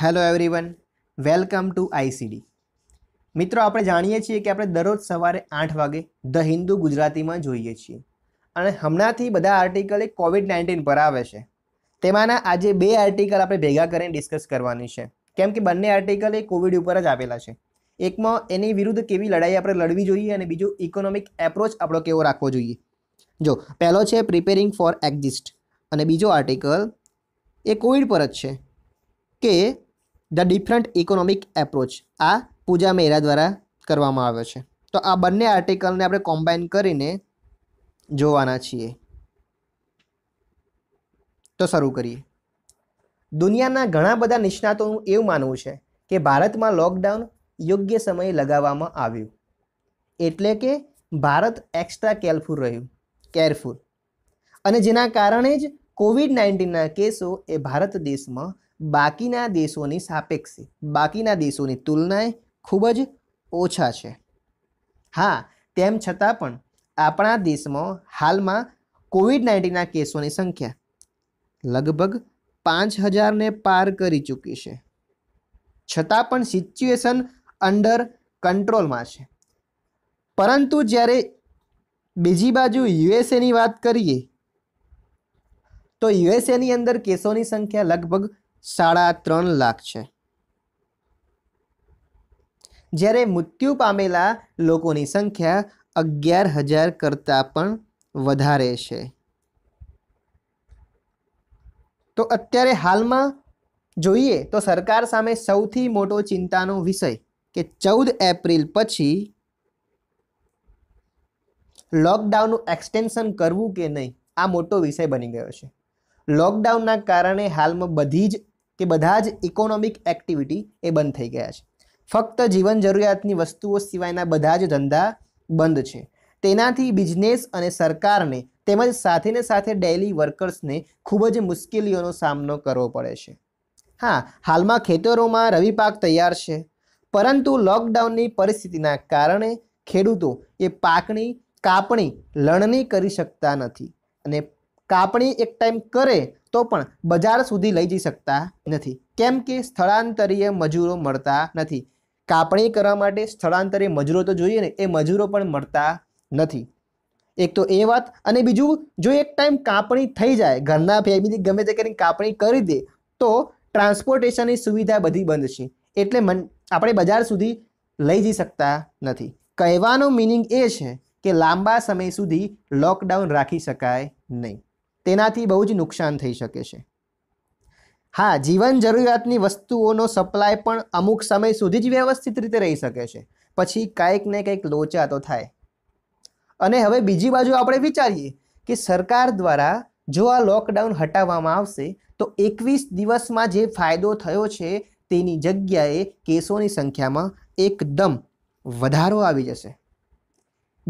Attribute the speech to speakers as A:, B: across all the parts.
A: hello everyone welcome to ICD મિત્રો આપણે જાણીએ છીએ કે આપણે દરરોજ સવારે આઠ વાગે ધ હિન્દુ ગુજરાતીમાં જોઈએ છીએ અને હમણાંથી બધા આર્ટિકલ એ કોવિડ નાઇન્ટીન પર આવે છે તેમાંના આજે બે આર્ટિકલ આપણે ભેગા કરીને ડિસ્કસ કરવાની છે કેમ કે બંને આર્ટિકલ એ કોવિડ ઉપર જ આવેલા છે એકમાં એની વિરુદ્ધ કેવી લડાઈ આપણે લડવી જોઈએ અને બીજો ઇકોનોમિક એપ્રોચ આપણો કેવો રાખવો જોઈએ જો પહેલો છે પ્રિપેરિંગ ફોર એક્ઝિસ્ટ અને બીજો આર્ટિકલ એ કોવિડ પર જ છે કે ધ ડિફરન્ટ ઇકોનોમિક એપ્રોચ આ પૂજા મેરા દ્વારા કરવામાં આવ્યો છે તો આ બંને આર્ટિકલને આપણે કોમ્બાઈન કરીને જોવાના છીએ તો શરૂ કરીએ દુનિયાના ઘણા બધા નિષ્ણાતોનું એવું માનવું છે કે ભારતમાં લોકડાઉન યોગ્ય સમયે લગાવવામાં આવ્યું એટલે કે ભારત એક્સ્ટ્રા કેરફુલ રહ્યું કેરફુલ અને જેના કારણે જ કોવિડ નાઇન્ટીનના કેસો એ ભારત દેશમાં બાકીના દેશોની સાપેક્ષે બાકીના દેશોની તુલનાએ ખૂબ જ ઓછા છે હા તેમ છતાં પણ આપણા દેશમાં હાલમાં કોવિડ નાઇન્ટીનના કેસોની સંખ્યા લગભગ પાંચ હજારને પાર કરી ચૂકી છે છતાં પણ સિચ્યુએશન અંડર કંટ્રોલમાં છે પરંતુ જ્યારે બીજી બાજુ યુએસએની વાત કરીએ તો યુએસએની અંદર કેસોની સંખ્યા લગભગ સાડા ત્રણ લાખ છે જ્યારે મૃત્યુ પામેલા લોકોની સંખ્યા અગિયાર હજાર કરતાં પણ વધારે છે તો અત્યારે હાલમાં જોઈએ તો સરકાર સામે સૌથી મોટો ચિંતાનો વિષય કે ચૌદ એપ્રિલ પછી લોકડાઉનનું એક્સટેન્શન કરવું કે નહીં આ મોટો વિષય બની ગયો છે લોકડાઉનના કારણે હાલમાં બધી જ કે બધા જ ઇકોનોમિક એક્ટિવિટી એ બંધ થઈ ગયા છે ફક્ત જીવન જરૂરિયાતની વસ્તુઓ સિવાયના બધા જ ધંધા બંધ છે તેનાથી બિઝનેસ અને સરકારને તેમજ સાથેને સાથે ડેલી વર્કર્સને ખૂબ જ મુશ્કેલીઓનો સામનો કરવો પડે છે હા હાલમાં ખેતરોમાં રવિ પાક તૈયાર છે પરંતુ લોકડાઉનની પરિસ્થિતિના કારણે ખેડૂતો એ પાકની કાપણી લણણી કરી શકતા નથી અને કાપણી એક ટાઈમ કરે તો પણ બજાર સુધી લઈ જઈ શકતા નથી કેમ કે સ્થળાંતરીય મજૂરો મળતા નથી કાપણી કરવા માટે સ્થળાંતરીય મજૂરો તો જોઈએ ને એ મજૂરો પણ મળતા નથી એક તો એ વાત અને બીજું જો એક ટાઈમ કાપણી થઈ જાય ઘરના ફેમિલી ગમે તે કરીને કાપણી કરી દે તો ટ્રાન્સપોર્ટેશનની સુવિધા બધી બંધ છે એટલે મન આપણે બજાર સુધી લઈ જઈ શકતા નથી કહેવાનો મિનિંગ એ છે કે લાંબા સમય સુધી લોકડાઉન રાખી શકાય નહીં તેનાથી બહુ જ નુકસાન થઈ શકે છે હા જીવન જરૂરિયાતની વસ્તુઓનો સપ્લાય પણ અમુક સમય સુધી જ વ્યવસ્થિત રીતે રહી શકે છે પછી કાંઈક ને કંઈક લોચા તો થાય અને હવે બીજી બાજુ આપણે વિચારીએ કે સરકાર દ્વારા જો આ લોકડાઉન હટાવવામાં આવશે તો એકવીસ દિવસમાં જે ફાયદો થયો છે તેની જગ્યાએ કેસોની સંખ્યામાં એકદમ વધારો આવી જશે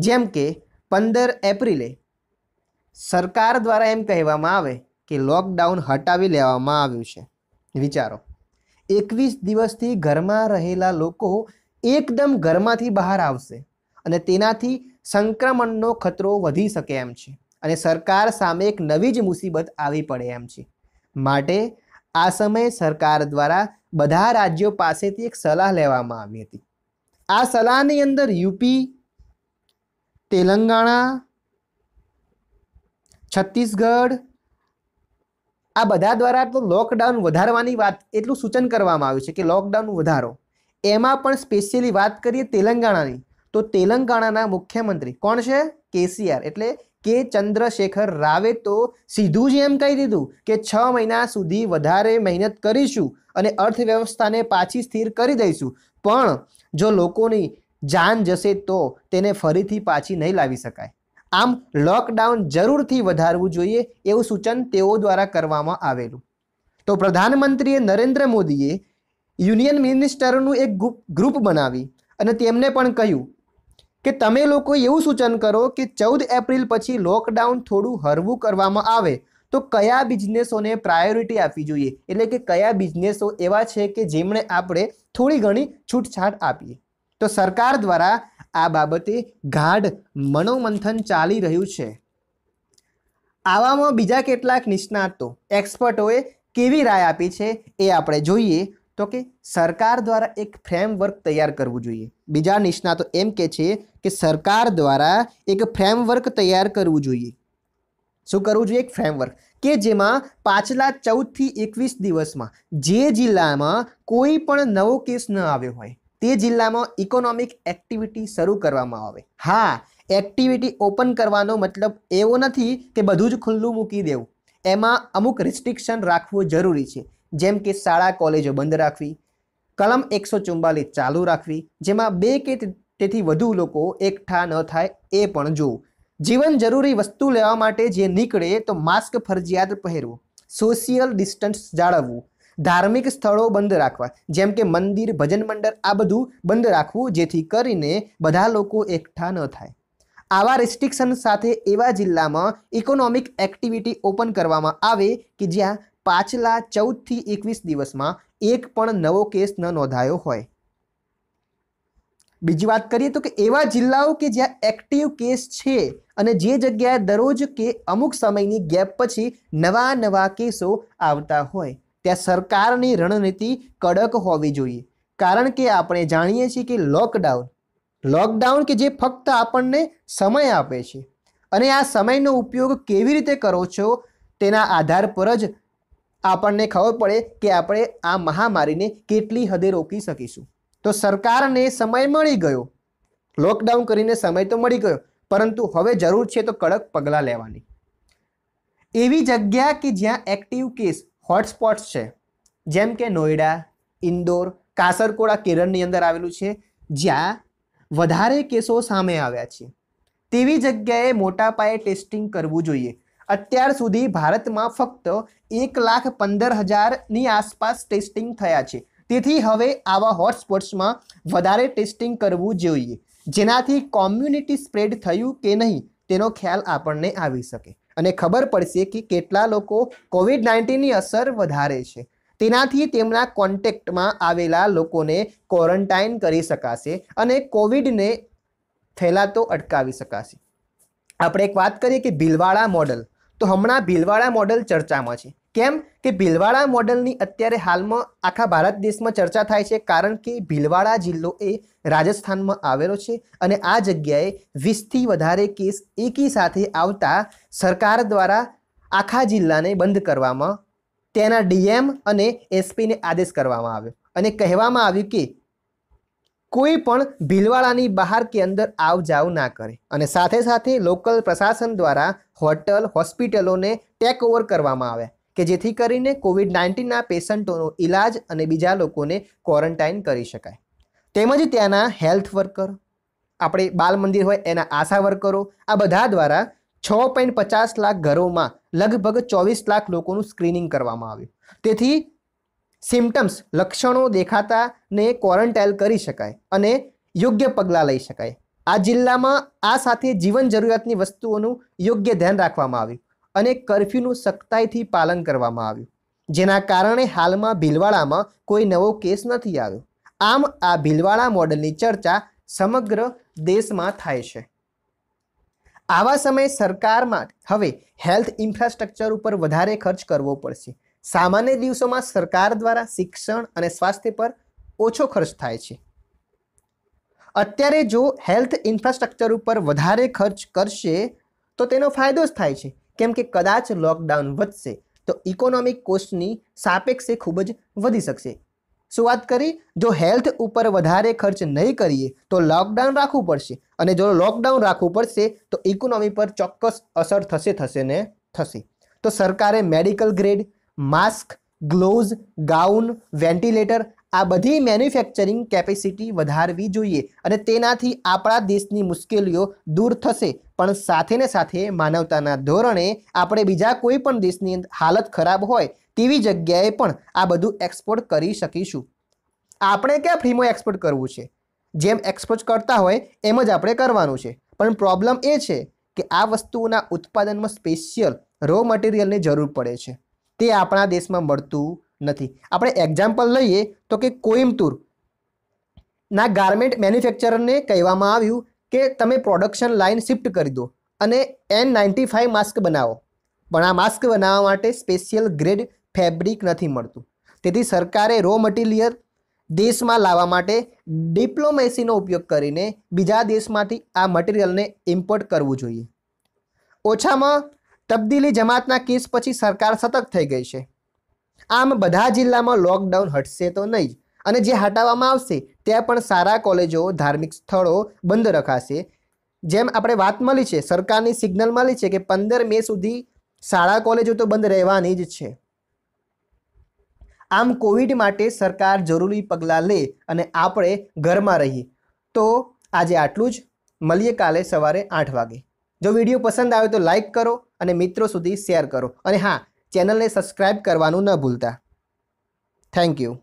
A: જેમ કે પંદર એપ્રિલે સરકાર દ્વારા એમ કહેવામાં આવે કે લોકડાઉન હટાવી લેવામાં આવ્યું છે વિચારો એકવીસ દિવસથી ઘરમાં રહેલા લોકો એકદમ ઘરમાંથી બહાર આવશે અને તેનાથી સંક્રમણનો ખતરો વધી શકે એમ છે અને સરકાર સામે એક નવી જ મુસીબત આવી પડે એમ છે માટે આ સમયે સરકાર દ્વારા બધા રાજ્યો પાસેથી એક સલાહ લેવામાં આવી હતી આ સલાહની અંદર યુપી તેલંગાણા છત્તીસગઢ આ બધા દ્વારા તો લોકડાઉન વધારવાની વાત એટલું સૂચન કરવામાં આવ્યું છે કે લોકડાઉન વધારો એમાં પણ સ્પેશિયલી વાત કરીએ તેલંગાણાની તો તેલંગાણાના મુખ્યમંત્રી કોણ છે કેસીઆર એટલે કે ચંદ્રશેખર રાવે તો સીધું જ એમ કહી દીધું કે છ મહિના સુધી વધારે મહેનત કરીશું અને અર્થવ્યવસ્થાને પાછી સ્થિર કરી દઈશું પણ જો લોકોની જાન જશે તો તેને ફરીથી પાછી નહીં લાવી શકાય આમ લોકડાઉન જરૂરથી વધારવું જોઈએ એવું સૂચન તેઓ દ્વારા કરવામાં આવેલું તો પ્રધાનમંત્રીએ નરેન્દ્ર મોદીએ યુનિયન મિનિસ્ટરનું એક ગ્રુપ બનાવી અને તેમને પણ કહ્યું કે તમે લોકો એવું સૂચન કરો કે ચૌદ એપ્રિલ પછી લોકડાઉન થોડું હરવું કરવામાં આવે તો કયા બિઝનેસોને પ્રાયોરિટી આપવી જોઈએ એટલે કે કયા બિઝનેસો એવા છે કે જેમણે આપણે થોડી ઘણી છૂટછાટ આપીએ તો સરકાર દ્વારા આ બાબતે ગાઢ મનોમંથન ચાલી રહ્યું છે આવામાં બીજા કેટલાક નિષ્ણાતો એક્સપર્ટોએ કેવી રાય આપી છે એ આપણે જોઈએ તો કે સરકાર દ્વારા એક ફ્રેમવર્ક તૈયાર કરવું જોઈએ બીજા નિષ્ણાતો એમ કે છે કે સરકાર દ્વારા એક ફ્રેમવર્ક તૈયાર કરવું જોઈએ શું કરવું જોઈએ એક ફ્રેમવર્ક કે જેમાં પાછલા ચૌદથી એકવીસ દિવસમાં જે જિલ્લામાં કોઈ પણ નવો કેસ ન આવ્યો હોય તે જિલ્લામાં ઇકોનોમિક એક્ટિવિટી શરૂ કરવામાં આવે હા એક્ટિવિટી ઓપન કરવાનો મતલબ એવો નથી કે બધું જ ખુલ્લું મૂકી દેવું એમાં અમુક રિસ્ટ્રિક્શન રાખવું જરૂરી છે જેમ કે શાળા કોલેજો બંધ રાખવી કલમ એકસો ચુમ્બાલીસ ચાલુ રાખવી જેમાં બે કે તેથી વધુ લોકો એકઠા ન થાય એ પણ જોવું જીવન જરૂરી વસ્તુ લેવા માટે જે નીકળે તો માસ્ક ફરજિયાત પહેરવું સોશિયલ ડિસ્ટન્સ જાળવવું ધાર્મિક સ્થળો બંધ રાખવા જેમ કે મંદિર ભજન મંડળ આ બધું બંધ રાખવું જેથી કરીને બધા લોકો એકઠા ન થાય આવા રિસ્ટ્રિક્શન સાથે એવા જિલ્લામાં ઇકોનોમિક એક્ટિવિટી ઓપન કરવામાં આવે કે જ્યાં પાછલા ચૌદથી એકવીસ દિવસમાં એક પણ નવો કેસ ન નોંધાયો હોય બીજી વાત કરીએ તો કે એવા જિલ્લાઓ કે જ્યાં એક્ટિવ કેસ છે અને જે જગ્યાએ દરરોજ કે અમુક સમયની ગેપ પછી નવા નવા કેસો આવતા હોય ત્યાં સરકારની રણનીતિ કડક હોવી જોઈએ કારણ કે આપણે જાણીએ છીએ કે લોકડાઉન લોકડાઉન કે જે ફક્ત આપણને સમય આપે છે અને આ સમયનો ઉપયોગ કેવી રીતે કરો છો તેના આધાર પર જ આપણને ખબર પડે કે આપણે આ મહામારીને કેટલી હદે રોકી શકીશું તો સરકારને સમય મળી ગયો લોકડાઉન કરીને સમય તો મળી ગયો પરંતુ હવે જરૂર છે તો કડક પગલાં લેવાની એવી જગ્યા કે જ્યાં એક્ટિવ કેસ હોટસ્પોટ્સ છે જેમ કે નોઈડા ઇન્દોર કાસરકોડા કેરળની અંદર આવેલું છે જ્યાં વધારે કેસો સામે આવ્યા છે તેવી જગ્યાએ મોટા પાયે ટેસ્ટિંગ કરવું જોઈએ અત્યાર સુધી ભારતમાં ફક્ત એક લાખ પંદર હજારની આસપાસ ટેસ્ટિંગ થયા છે તેથી હવે આવા હોટસ્પોટ્સમાં વધારે ટેસ્ટિંગ કરવું જોઈએ જેનાથી કોમ્યુનિટી સ્પ્રેડ થયું કે નહીં તેનો ખ્યાલ આપણને આવી શકે અને ખબર પડશે કે કેટલા લોકો કોવિડ નાઇન્ટીનની અસર વધારે છે તેનાથી તેમના કોન્ટેક્ટમાં આવેલા લોકોને ક્વોરન્ટાઇન કરી શકાશે અને કોવિડને ફેલાતો અટકાવી શકાશે આપણે એક વાત કરીએ કે ભીલવાડા મોડલ તો હમણાં ભીલવાડા મોડલ ચર્ચામાં છે કેમ કે ભીલવાડા મોડલની અત્યારે હાલમાં આખા ભારત દેશમાં ચર્ચા થાય છે કારણ કે ભીલવાડા જિલ્લો એ રાજસ્થાનમાં આવેલો છે અને આ જગ્યાએ વીસથી વધારે કેસ એકી સાથે આવતા સરકાર દ્વારા આખા જિલ્લાને બંધ કરવામાં તેના ડીએમ અને એસપીને આદેશ કરવામાં આવ્યો અને કહેવામાં આવ્યું કે કોઈ પણ ભીલવાડાની બહાર કે અંદર આવ જાવ ના કરે અને સાથે સાથે લોકલ પ્રશાસન દ્વારા હોટલ હોસ્પિટલોને ટેક ઓવર કરવામાં આવ્યા કે જેથી કરીને કોવિડ નાઇન્ટીનના પેશન્ટોનો ઇલાજ અને બીજા લોકોને ક્વોરન્ટાઇન કરી શકાય તેમજ ત્યાંના હેલ્થ વર્કર આપણે બાલ મંદિર હોય એના આશા વર્કરો આ બધા દ્વારા છ પોઈન્ટ પચાસ લાખ ઘરોમાં લગભગ ચોવીસ લાખ લોકોનું સ્ક્રીનિંગ કરવામાં આવ્યું તેથી સિમ્ટમ્સ લક્ષણો દેખાતાને ક્વોરન્ટાઇન કરી શકાય અને યોગ્ય પગલાં લઈ શકાય આ જિલ્લામાં આ સાથે જીવન જરૂરિયાતની વસ્તુઓનું યોગ્ય ધ્યાન રાખવામાં આવ્યું અને કરફ્યુનું સખ્તાઈથી પાલન કરવામાં આવ્યું જેના કારણે હાલમાં ભીલવાડામાં કોઈ નવો કેસ નથી આવ્યો આમ આ ભીલવાડા મોડલની ચર્ચા સમગ્ર દેશમાં થાય છે આવા સમયે સરકારમાં હવે હેલ્થ ઇન્ફ્રાસ્ટ્રક્ચર ઉપર વધારે ખર્ચ કરવો પડશે સામાન્ય દિવસોમાં સરકાર દ્વારા શિક્ષણ અને સ્વાસ્થ્ય પર ઓછો ખર્ચ થાય છે અત્યારે જો હેલ્થ ઇન્ફ્રાસ્ટ્રક્ચર ઉપર વધારે ખર્ચ કરશે તો તેનો ફાયદો જ થાય છે કેમ કે કદાચ લોકડાઉન વધશે તો ઇકોનોમિક કોસ્ટની સાપેક્ષે ખૂબ જ વધી શકશે શું વાત કરી જો હેલ્થ ઉપર વધારે ખર્ચ નહીં કરીએ તો લોકડાઉન રાખવું પડશે અને જો લોકડાઉન રાખવું પડશે તો ઇકોનોમી પર ચોક્કસ અસર થશે થશે ને થશે તો સરકારે medical grade mask gloves gown ventilator આ બધી મેન્યુફેક્ચરિંગ કેપેસિટી વધારવી જોઈએ અને તેનાથી આપણા દેશની મુશ્કેલીઓ દૂર થશે પણ સાથે ને સાથે માનવતાના ધોરણે આપણે બીજા કોઈ પણ દેશની હાલત ખરાબ હોય તેવી જગ્યાએ પણ આ બધું એક્સપોર્ટ કરી શકીશું આપણે ક્યાં ફ્રીમાં એક્સપોર્ટ કરવું છે જેમ એક્સપોર્ટ કરતા હોય એમ જ આપણે કરવાનું છે પણ પ્રોબ્લેમ એ છે કે આ વસ્તુઓના ઉત્પાદનમાં સ્પેશિયલ રો મટીરિયલની જરૂર પડે છે તે આપણા દેશમાં મળતું નથી આપણે એક્ઝામ્પલ લઈએ તો કે કોઇમ્બતુર ના ગાર્મેન્ટ મેન્યુફેક્ચરરને કહેવામાં આવ્યું કે તમે પ્રોડક્શન લાઇન શિફ્ટ કરી દો અને એન નાઇન્ટી ફાઇવ માસ્ક બનાવો પણ આ માસ્ક બનાવવા માટે સ્પેશિયલ ગ્રેડ ફેબ્રિક નથી મળતું તેથી સરકારે રો મટીરિયલ દેશમાં લાવવા માટે ડિપ્લોમેસીનો ઉપયોગ કરીને બીજા દેશમાંથી આ મટીરિયલને ઇમ્પોર્ટ કરવું જોઈએ ઓછામાં તબદીલી જમાતના કેસ પછી સરકાર સતર્ક થઈ ગઈ છે આમ બધા જિલ્લામાં લોકડાઉન હટશે તો નહીં અને જે હટાવવામાં આવશે ત્યાં પણ સારા કોલેજો ધાર્મિક સ્થળો બંધ રખાશે જેમ આપણે વાત મળી છે સરકારની સિગ્નલ મળી છે કે પંદર મે સુધી શાળા કોલેજો તો બંધ રહેવાની જ છે આમ કોવિડ માટે સરકાર જરૂરી પગલાં લે અને આપણે ઘરમાં રહીએ તો આજે આટલું જ મળીએ કાલે સવારે આઠ વાગે જો વિડીયો પસંદ આવે તો લાઈક કરો અને મિત્રો સુધી શેર કરો અને હા ચેનલને સબસ્ક્રાઈબ કરવાનું ન ભૂલતા થેન્ક યુ